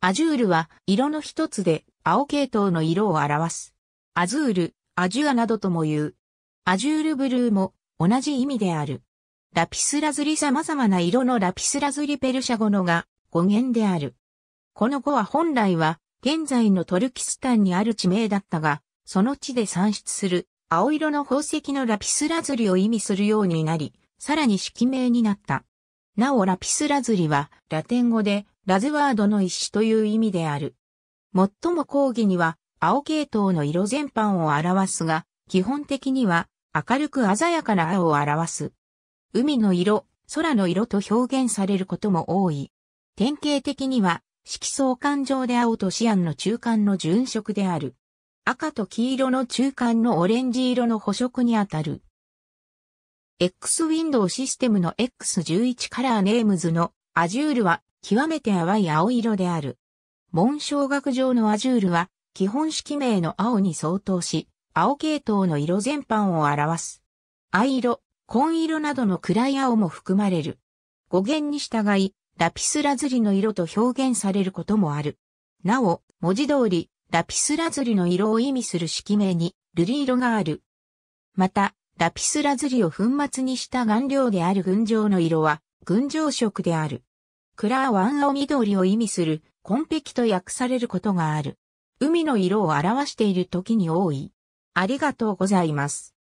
アジュールは色の一つで青系統の色を表す。アズール、アジュアなどとも言う。アジュールブルーも同じ意味である。ラピスラズリ様々な色のラピスラズリペルシャ語のが語源である。この語は本来は現在のトルキスタンにある地名だったが、その地で産出する青色の宝石のラピスラズリを意味するようになり、さらに色名になった。なおラピスラズリは、ラテン語で、ラズワードの一種という意味である。最も講義には、青系統の色全般を表すが、基本的には、明るく鮮やかな青を表す。海の色、空の色と表現されることも多い。典型的には、色相環状で青とシアンの中間の純色である。赤と黄色の中間のオレンジ色の補色にあたる。X-Window システムの X11 カラーネームズの Azure は極めて淡い青色である。紋章学上の Azure は基本式名の青に相当し、青系統の色全般を表す。藍色、紺色などの暗い青も含まれる。語源に従い、ラピスラズリの色と表現されることもある。なお、文字通り、ラピスラズリの色を意味する色名に、瑠璃色がある。また、ラピスラズリを粉末にした顔料である群青の色は、群青色である。クラーン青緑を意味する、紺碧と訳されることがある。海の色を表している時に多い。ありがとうございます。